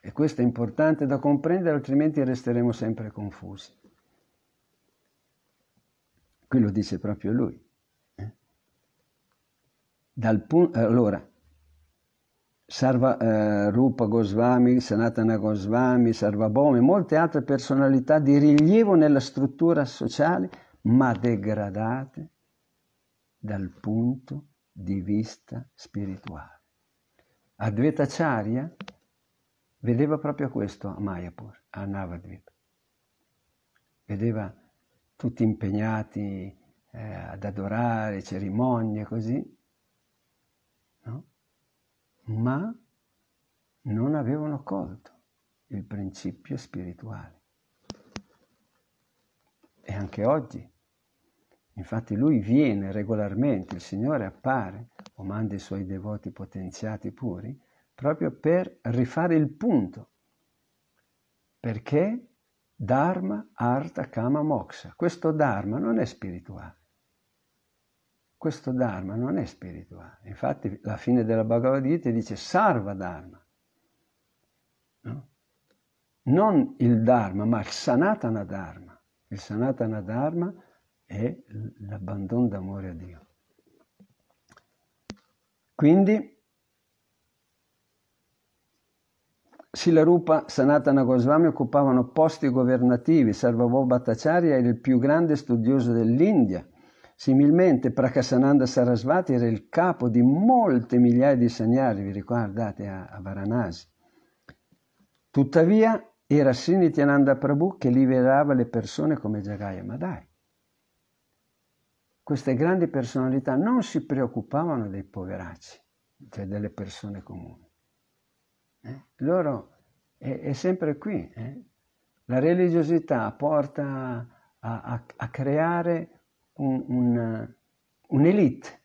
E questo è importante da comprendere, altrimenti resteremo sempre confusi. Qui lo dice proprio lui. Eh. Dal Pun- allora, Sarva eh, Rupa Goswami, Sanatana Goswami, Sarvabhoma e molte altre personalità di rilievo nella struttura sociale, ma degradate dal punto di vista spirituale. Advaitacharya Vedeva proprio questo a Mayapur, a Navadvip. Vedeva tutti impegnati eh, ad adorare, cerimonie, così, no? ma non avevano colto il principio spirituale. E anche oggi, infatti lui viene regolarmente, il Signore appare o manda i suoi devoti potenziati puri proprio per rifare il punto. Perché Dharma, Arta, Kama, Moksha. Questo Dharma non è spirituale. Questo Dharma non è spirituale. Infatti la fine della Bhagavad Gita dice Sarva Dharma. No? Non il Dharma, ma il Sanatana Dharma. Il Sanatana Dharma è l'abbandono d'amore a Dio. Quindi Silarupa Sanatana Goswami occupavano posti governativi, Sarvavo Bhattacharya era il più grande studioso dell'India. Similmente Prakasananda Sarasvati era il capo di molte migliaia di sagnari, vi ricordate, a, a Varanasi. Tuttavia era Sinityananda Prabhu che liberava le persone come Jagaya Madai. Queste grandi personalità non si preoccupavano dei poveracci, cioè delle persone comuni eh? loro è, è, sempre qui. Eh? La religiosità porta a, a, a creare un, un, un'elite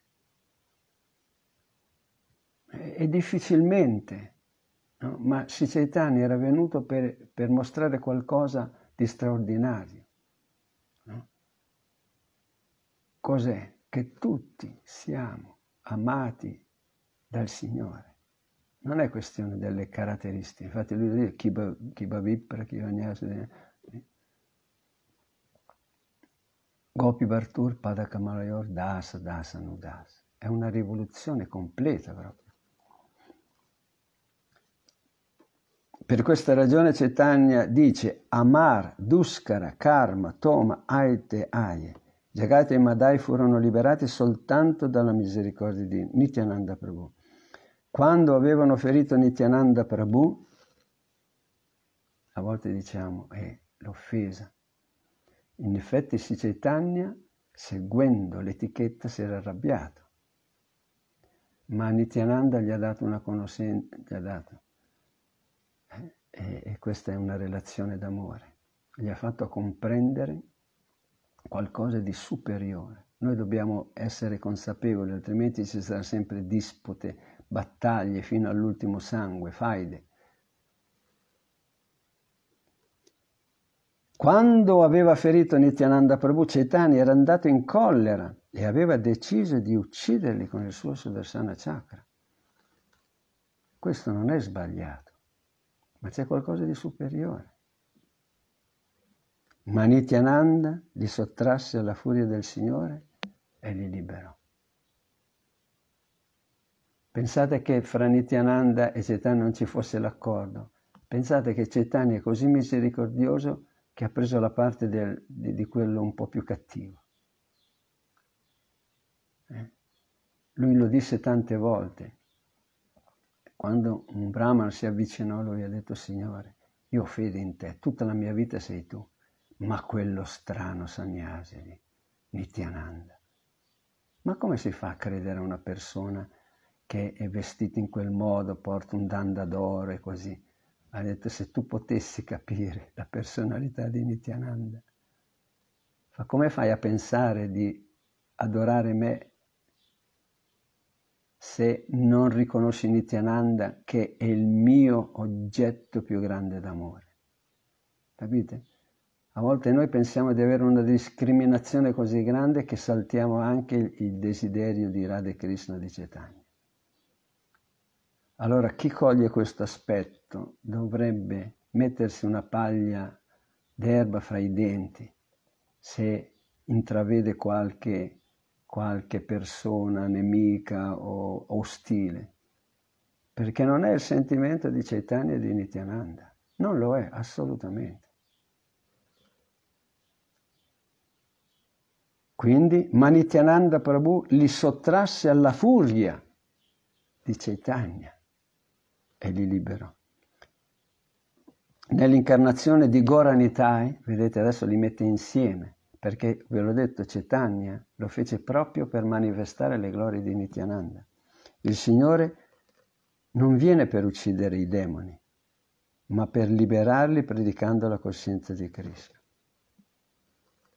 e difficilmente, no? ma Sicetani era venuto per, per, mostrare qualcosa di straordinario. No? Cos'è? Che tutti siamo amati dal Signore non è questione delle caratteristiche, infatti lui dice chi Kibabipra, Kivanyasa, Gopi Bartur, Pada Kamalayor, Dasa, Dasa, Nudas. È una rivoluzione completa proprio. Per questa ragione Cetania dice Amar, Duskara, Karma, Toma, Aite, Aie. Jagata e Madai furono liberati soltanto dalla misericordia di Nityananda Prabhu quando avevano ferito Nityananda Prabhu, a volte diciamo, è eh, l'offesa. In effetti Sicetania, seguendo l'etichetta, si era arrabbiato. Ma Nityananda gli ha dato una conoscenza, gli ha dato. Eh, e, e questa è una relazione d'amore. Gli ha fatto comprendere qualcosa di superiore. Noi dobbiamo essere consapevoli, altrimenti ci saranno sempre dispute battaglie fino all'ultimo sangue, faide. Quando aveva ferito Nityananda Prabhu, Chaitanya era andato in collera e aveva deciso di ucciderli con il suo Sudarsana Chakra. Questo non è sbagliato, ma c'è qualcosa di superiore. Ma Nityananda li sottrasse alla furia del Signore e li liberò. Pensate che fra Nityananda e Cetani non ci fosse l'accordo. Pensate che Cetani è così misericordioso che ha preso la parte del, di, di, quello un po' più cattivo. Eh? Lui lo disse tante volte. Quando un Brahman si avvicinò, lui ha detto, Signore, io ho fede in te, tutta la mia vita sei tu, ma quello strano Sannyasini, Nityananda. Ma come si fa a credere a una persona che è vestito in quel modo, porta un dandadore così. Ha detto se tu potessi capire la personalità di Nityananda, fa come fai a pensare di adorare me se non riconosci Nityananda che è il mio oggetto più grande d'amore? Capite? A volte noi pensiamo di avere una discriminazione così grande che saltiamo anche il desiderio di Radha Krishna di Cetania. Allora chi coglie questo aspetto dovrebbe mettersi una paglia d'erba fra i denti se intravede qualche, qualche persona nemica o ostile, perché non è il sentimento di Chaitanya e di Nityananda, non lo è assolutamente. Quindi Manityananda Prabhu li sottrasse alla furia di Chaitanya e li libera. Nell'incarnazione di Goranitai, vedete adesso li mette insieme, perché ve l'ho detto, Cetania lo fece proprio per manifestare le glorie di Nityananda. Il Signore non viene per uccidere i demoni, ma per liberarli predicando la coscienza di Cristo,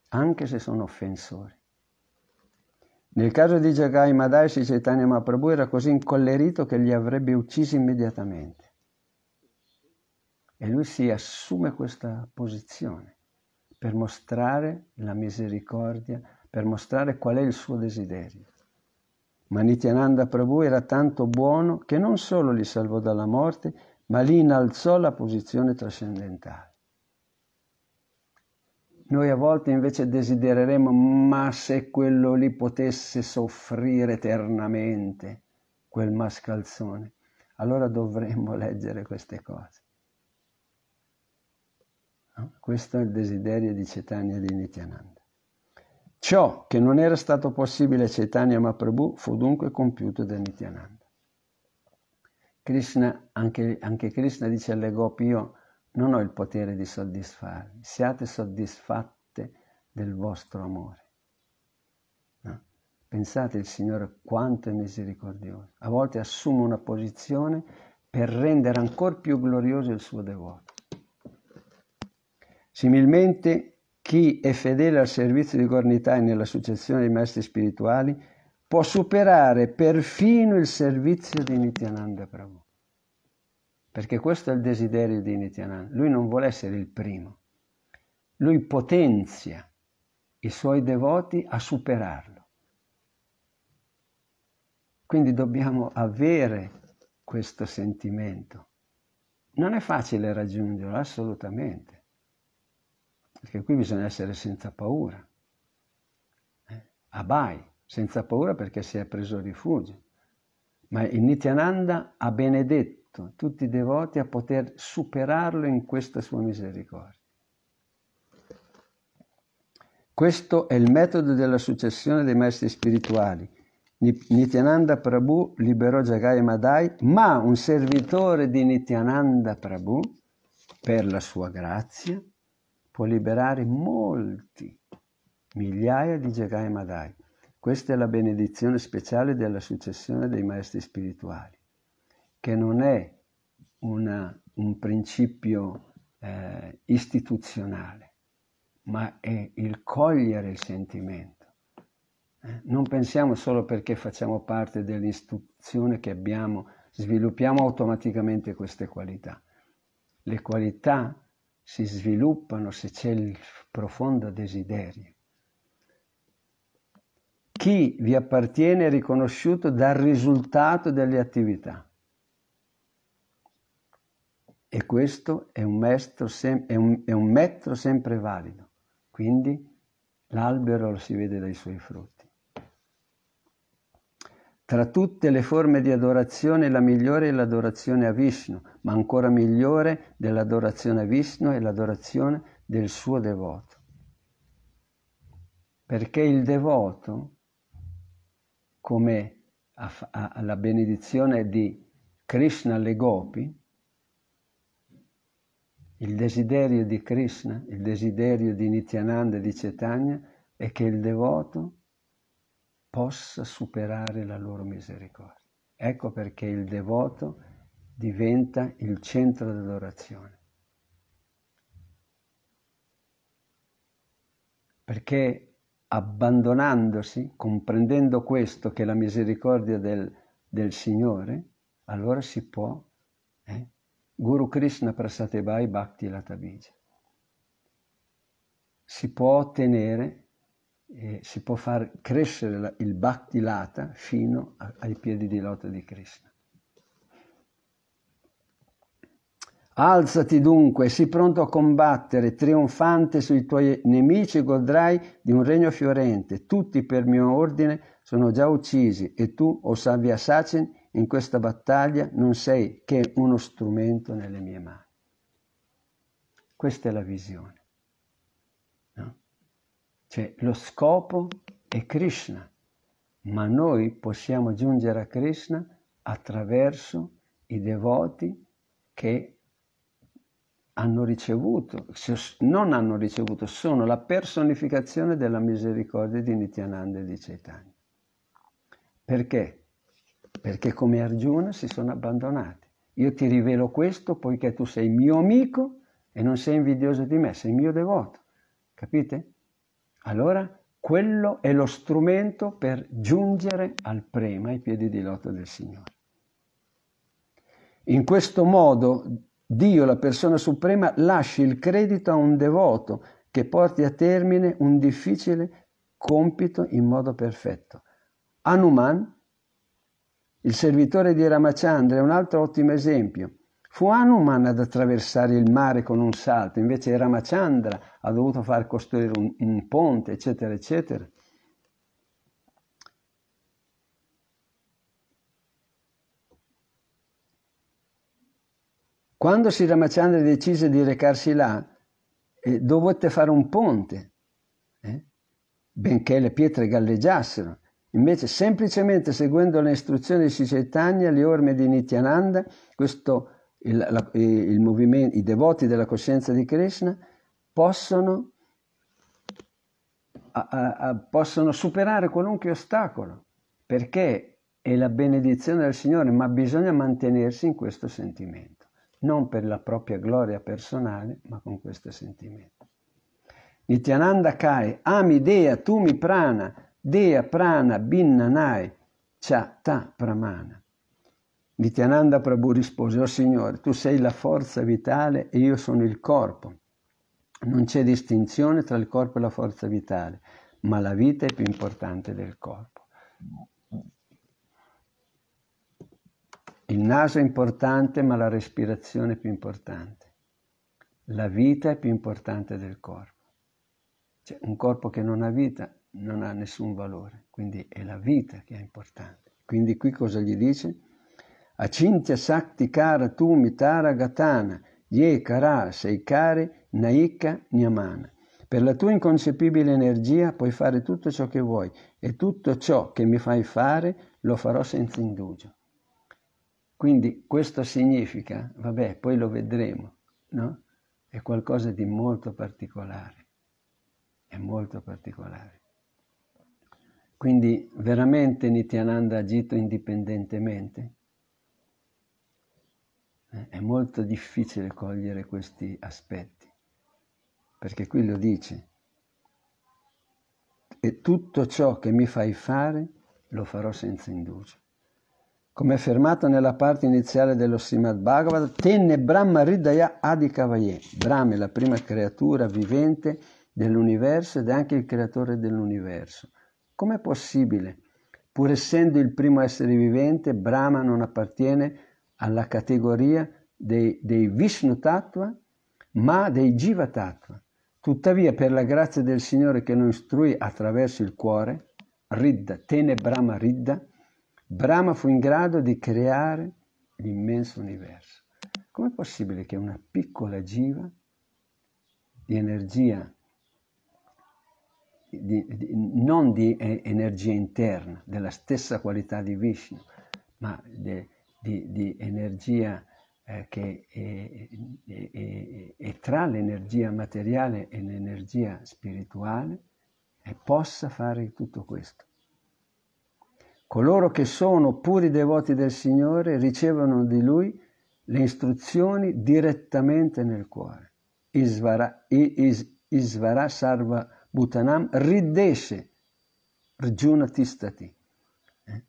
anche se sono offensori. Nel caso di Jagai Madai, Sri Chaitanya Mahaprabhu era così incollerito che li avrebbe uccisi immediatamente. E lui si assume questa posizione per mostrare la misericordia, per mostrare qual è il suo desiderio. Ma Nityananda Prabhu era tanto buono che non solo li salvò dalla morte, ma li innalzò la posizione trascendentale. Noi a volte invece desidereremo, ma se quello lì potesse soffrire eternamente, quel mascalzone, allora dovremmo leggere queste cose. Questo è il desiderio di Chaitanya di Nityananda. Ciò che non era stato possibile a Chaitanya Mahaprabhu fu dunque compiuto da Nityananda. Krishna, anche, anche Krishna dice alle Gopi, io non ho il potere di soddisfarvi, siate soddisfatte del vostro amore. No? Pensate il Signore quanto è misericordioso. A volte assume una posizione per rendere ancora più glorioso il suo devoto. Similmente, chi è fedele al servizio di Gornitai nell'associazione dei maestri spirituali può superare perfino il servizio di Nityananda Prabhu perché questo è il desiderio di Nityananda. Lui non vuole essere il primo. Lui potenzia i suoi devoti a superarlo. Quindi dobbiamo avere questo sentimento. Non è facile raggiungerlo, assolutamente, perché qui bisogna essere senza paura. Eh? Abai, senza paura perché si è preso rifugio. Ma il Nityananda ha benedetto aiuto tutti i devoti a poter superarlo in questa sua misericordia. Questo è il metodo della successione dei maestri spirituali. Nityananda Prabhu liberò Jagai Madai, ma un servitore di Nityananda Prabhu, per la sua grazia, può liberare molti, migliaia di Jagai Madai. Questa è la benedizione speciale della successione dei maestri spirituali che non è una, un principio eh, istituzionale, ma è il cogliere il sentimento. Eh? Non pensiamo solo perché facciamo parte dell'istituzione che abbiamo, sviluppiamo automaticamente queste qualità. Le qualità si sviluppano se c'è il profondo desiderio. Chi vi appartiene è riconosciuto dal risultato delle attività. E questo è un, metro, sem- è un, è un metro sempre valido. Quindi l'albero lo si vede dai suoi frutti. Tra tutte le forme di adorazione, la migliore è l'adorazione a Vishnu, ma ancora migliore dell'adorazione a Vishnu è l'adorazione del suo devoto. Perché il devoto, come alla benedizione di Krishna alle gopi, il desiderio di Krishna, il desiderio di Nityananda e di Chaitanya è che il devoto possa superare la loro misericordia. Ecco perché il devoto diventa il centro dell'orazione. Perché abbandonandosi, comprendendo questo che è la misericordia del, del Signore, allora si può eh, Guru Krishna Prasatebai Bhakti Latabija. Si può ottenere, eh, si può far crescere la, il Bhakti Lata fino a, ai piedi di lotta di Krishna. Alzati dunque, sii pronto a combattere, trionfante sui tuoi nemici godrai di un regno fiorente. Tutti per mio ordine sono già uccisi e tu, o oh Savia in questa battaglia non sei che uno strumento nelle mie mani. Questa è la visione. No? Cioè lo scopo è Krishna, ma noi possiamo giungere a Krishna attraverso i devoti che hanno ricevuto, non hanno ricevuto, sono la personificazione della misericordia di Nityananda e di Chaitanya. Perché? perché come Arjuna si sono abbandonati. Io ti rivelo questo poiché tu sei mio amico e non sei invidioso di me, sei mio devoto. Capite? Allora quello è lo strumento per giungere al prema, ai piedi di lotta del Signore. In questo modo Dio, la persona suprema, lascia il credito a un devoto che porti a termine un difficile compito in modo perfetto. Anuman il servitore di Ramachandra è un altro ottimo esempio. Fu Hanuman ad attraversare il mare con un salto, invece Ramachandra ha dovuto far costruire un, un ponte, eccetera, eccetera. Quando Sri Ramachandra decise di recarsi là, eh, dovette fare un ponte, eh? benché le pietre galleggiassero. Invece, semplicemente seguendo le istruzioni di Cicaitanya, le orme di Nityananda, questo, il, la, il i devoti della coscienza di Krishna possono, a, a, a, possono superare qualunque ostacolo, perché è la benedizione del Signore, ma bisogna mantenersi in questo sentimento, non per la propria gloria personale, ma con questo sentimento. Nityananda Kai, ami Dea, tu mi prana, Dea Prana Binnanai Chatta Pramana. Nityananda Prabhu rispose, O Signore, tu sei la forza vitale e io sono il corpo. Non c'è distinzione tra il corpo e la forza vitale, ma la vita è più importante del corpo. Il naso è importante, ma la respirazione è più importante. La vita è più importante del corpo. Cioè, un corpo che non ha vita non ha nessun valore, quindi è la vita che è importante. Quindi qui cosa gli dice? Acintya Sakti Kara Mitara Gatana Ye Kara sei kare Naika Nyamana. Per la tua inconcepibile energia puoi fare tutto ciò che vuoi e tutto ciò che mi fai fare lo farò senza indugio. Quindi questo significa, vabbè, poi lo vedremo, no? È qualcosa di molto particolare, è molto particolare. Quindi veramente Nityananda ha agito indipendentemente. Eh, è molto difficile cogliere questi aspetti, perché qui lo dice, e tutto ciò che mi fai fare lo farò senza indugio. Come affermato nella parte iniziale dello Srimad Bhagavad, tenne Brahma Ridaya Adikavaye. Brahma è la prima creatura vivente dell'universo ed è anche il creatore dell'universo. Com'è possibile? Pur essendo il primo essere vivente, Brahma non appartiene alla categoria dei, dei Vishnu Tattva, ma dei Jiva Tattva. Tuttavia, per la grazia del Signore che lo istruì attraverso il cuore, Ridda, Tene Brahma Ridda, Brahma fu in grado di creare l'immenso universo. Com'è possibile che una piccola Jiva di energia di, di, non di eh, energia interna, della stessa qualità di Vishnu, ma de, di, di, energia eh, che è, è, è, è tra l'energia materiale e l'energia spirituale e possa fare tutto questo. Coloro che sono puri devoti del Signore ricevono di Lui le istruzioni direttamente nel cuore. Isvara, is, isvara sarva Bhutanam riddesce Arjuna Tistati. Eh?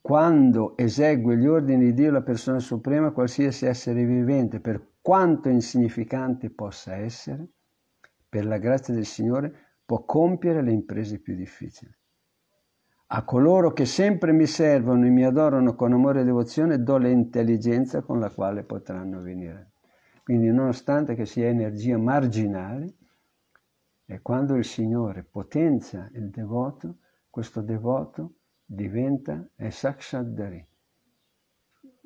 Quando esegue gli ordini di Dio, la persona suprema, qualsiasi essere vivente, per quanto insignificante possa essere, per la grazia del Signore, può compiere le imprese più difficili. A coloro che sempre mi servono e mi adorano con amore e devozione, do l'intelligenza con la quale potranno venire. Quindi, nonostante che sia energia marginale, e quando il Signore potenzia il devoto, questo devoto diventa Esakshadari,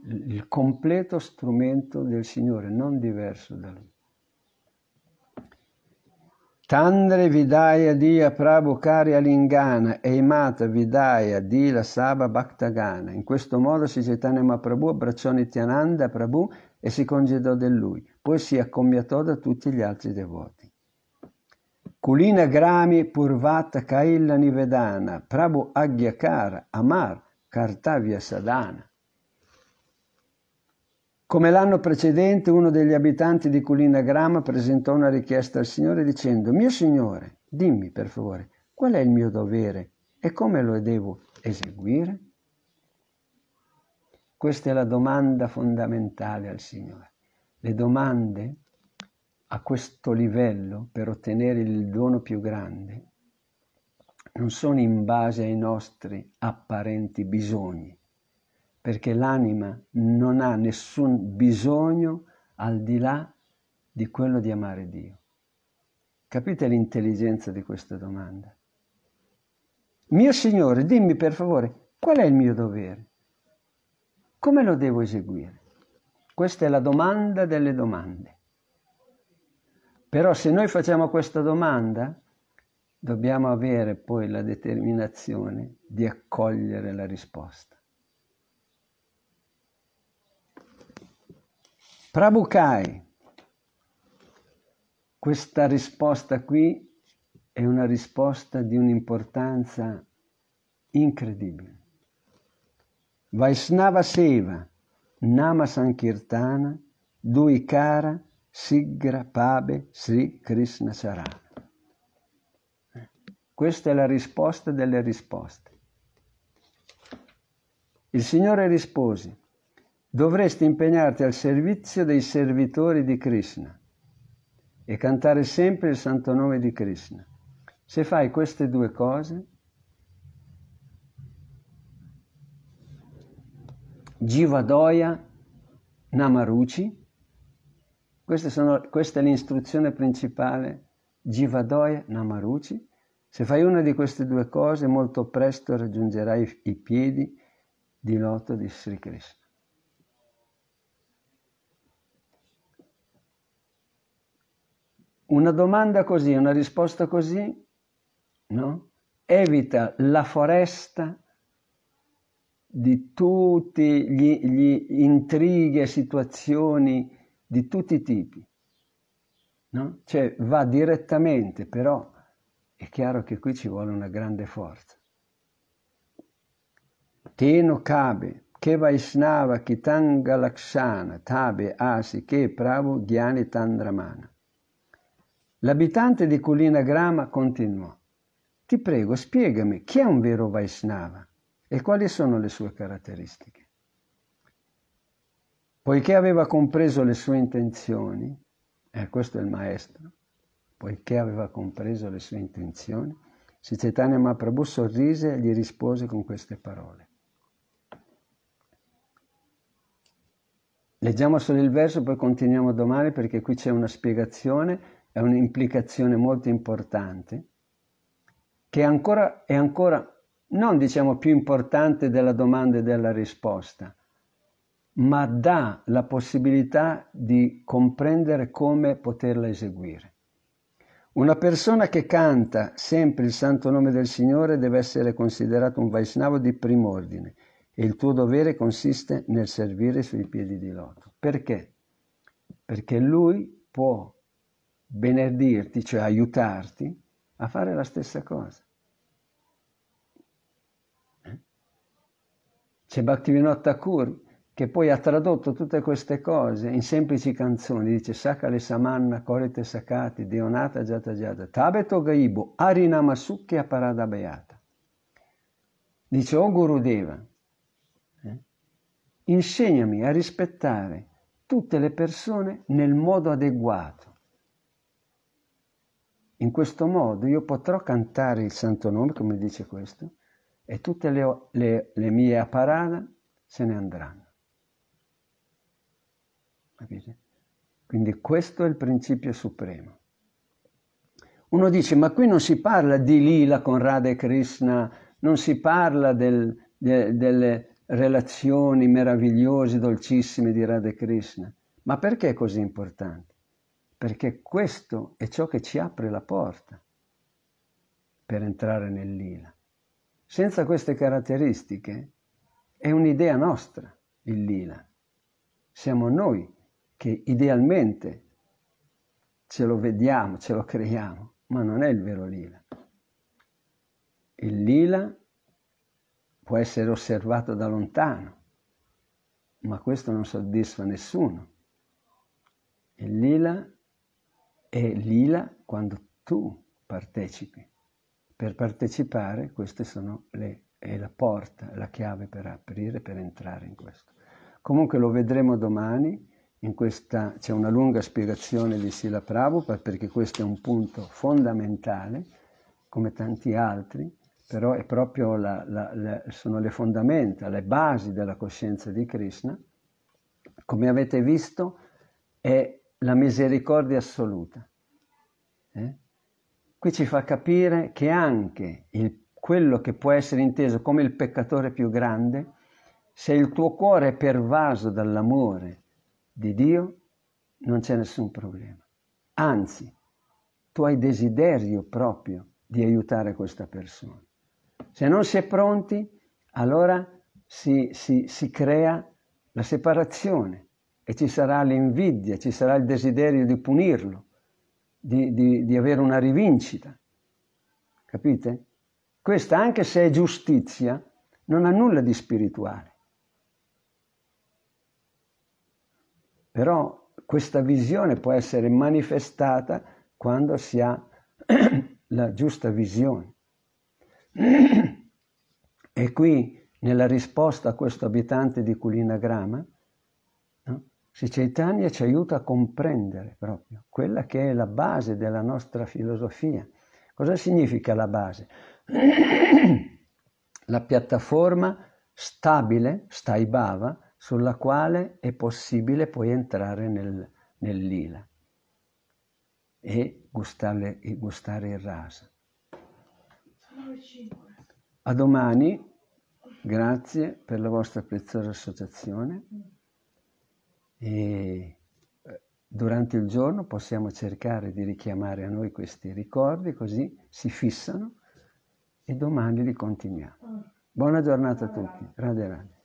il completo strumento del Signore, non diverso da Lui. Tandre Vidaya Dia Prabhu Karya Lingana Eimata Vidaya Dila Saba Bhaktagana. In questo modo si Chaitanya Mahaprabhu abbracciò Nityananda Prabhu e si congedò di lui, poi si accommiatò da tutti gli altri devoti. Kulina grami purvata kaila nivedana, prabhu agyakara, amar, kartavya sadhana. Come l'anno precedente uno degli abitanti di Kulina Grama presentò una richiesta al Signore dicendo «Mio Signore, dimmi per favore, qual è il mio dovere e come lo devo eseguire?» Questa è la domanda fondamentale al Signore. Le domande a questo livello per ottenere il dono più grande non sono in base ai nostri apparenti bisogni, perché l'anima non ha nessun bisogno al di là di quello di amare Dio. Capite l'intelligenza di questa domanda? Mio Signore, dimmi per favore qual è il mio dovere? Come lo devo eseguire? Questa è la domanda delle domande. Però se noi facciamo questa domanda, dobbiamo avere poi la determinazione di accogliere la risposta. Prabhukai, questa risposta qui è una risposta di un'importanza incredibile. Vaishnava Seva, Nama Sankirtana, Duikara, Sigra Pabe Sri Krishna Sarana. Questa è la risposta delle risposte. Il Signore rispose, dovresti impegnarti al servizio dei servitori di Krishna e cantare sempre il santo nome di Krishna. Se fai queste due cose, Jivadoya Namaruci, sono, questa è l'istruzione principale. Jivadoya Namaruci. Se fai una di queste due cose, molto presto raggiungerai i piedi di loto di Sri Krishna. Una domanda così, una risposta così, no? Evita la foresta di tutti gli, gli e situazioni, di tutti i tipi. No? Cioè va direttamente, però è chiaro che qui ci vuole una grande forza. Teno cabe, che Vaishnava Kitangalakshana, Tabe Asi Ke Prabhu Gyani Tandramana. L'abitante di Kulinagrama continuò. Ti prego, spiegami chi è un vero Vaishnava e quali sono le sue caratteristiche. Poiché aveva compreso le sue intenzioni, e eh, questo è il maestro, poiché aveva compreso le sue intenzioni, se Chaitanya Mahaprabhu sorrise e gli rispose con queste parole. Leggiamo solo il verso, poi continuiamo domani perché qui c'è una spiegazione, è un'implicazione molto importante, che ancora, è ancora non diciamo più importante della domanda e della risposta, ma dà la possibilità di comprendere come poterla eseguire. Una persona che canta sempre il santo nome del Signore deve essere considerato un Vaishnava di prim'ordine e il tuo dovere consiste nel servire sui piedi di loto. Perché? Perché lui può benedirti, cioè aiutarti a fare la stessa cosa. C'è Bhaktivinoda Thakur che poi ha tradotto tutte queste cose in semplici canzoni, dice Sakale Samanna, Korete Sakati, Deonata Jata Jata, Tabeto Gaibo, Arinamasukke Aparada Beata. Dice, oh Gurudeva, eh, insegnami a rispettare tutte le persone nel modo adeguato. In questo modo io potrò cantare il santo nome, come dice questo, e tutte le, le, le mie aparada se ne andranno. Capite? Quindi questo è il principio supremo. Uno dice, ma qui non si parla di Lila con Radha e Krishna, non si parla del, de, delle relazioni meravigliose, dolcissime di Radha e Krishna. Ma perché è così importante? Perché questo è ciò che ci apre la porta per entrare nel Lila. Senza queste caratteristiche è un'idea nostra il Lila. Siamo noi che idealmente ce lo vediamo, ce lo creiamo, ma non è il vero lila. Il lila può essere osservato da lontano, ma questo non soddisfa nessuno. Il lila è lila quando tu partecipi. Per partecipare questa è la porta, la chiave per aprire, per entrare in questo. Comunque lo vedremo domani in questa, c'è una lunga spiegazione di Sila Prabhupada perché questo è un punto fondamentale, come tanti altri, però è proprio la, la, la, sono le fondamenta, le basi della coscienza di Krishna. Come avete visto, è la misericordia assoluta. Eh? Qui ci fa capire che anche il, quello che può essere inteso come il peccatore più grande, se il tuo cuore è pervaso dall'amore di Dio non c'è nessun problema. Anzi, tu hai desiderio proprio di aiutare questa persona. Se non si è pronti, allora si, si, si crea la separazione e ci sarà l'invidia, ci sarà il desiderio di punirlo, di, di, di avere una rivincita. Capite? Questa, anche se è giustizia, non ha nulla di spirituale. Però questa visione può essere manifestata quando si ha la giusta visione. E qui, nella risposta a questo abitante di Kulinagrama, no? Sri Chaitanya ci aiuta a comprendere proprio quella che è la base della nostra filosofia. Cosa significa la base? la piattaforma stabile, Staibhava, sulla quale è possibile poi entrare nel, nell'ila e gustare, e gustare il rasa. A domani, grazie per la vostra preziosa associazione e eh, durante il giorno possiamo cercare di richiamare a noi questi ricordi così si fissano e domani li continuiamo. Buona giornata a tutti. Radio Radio.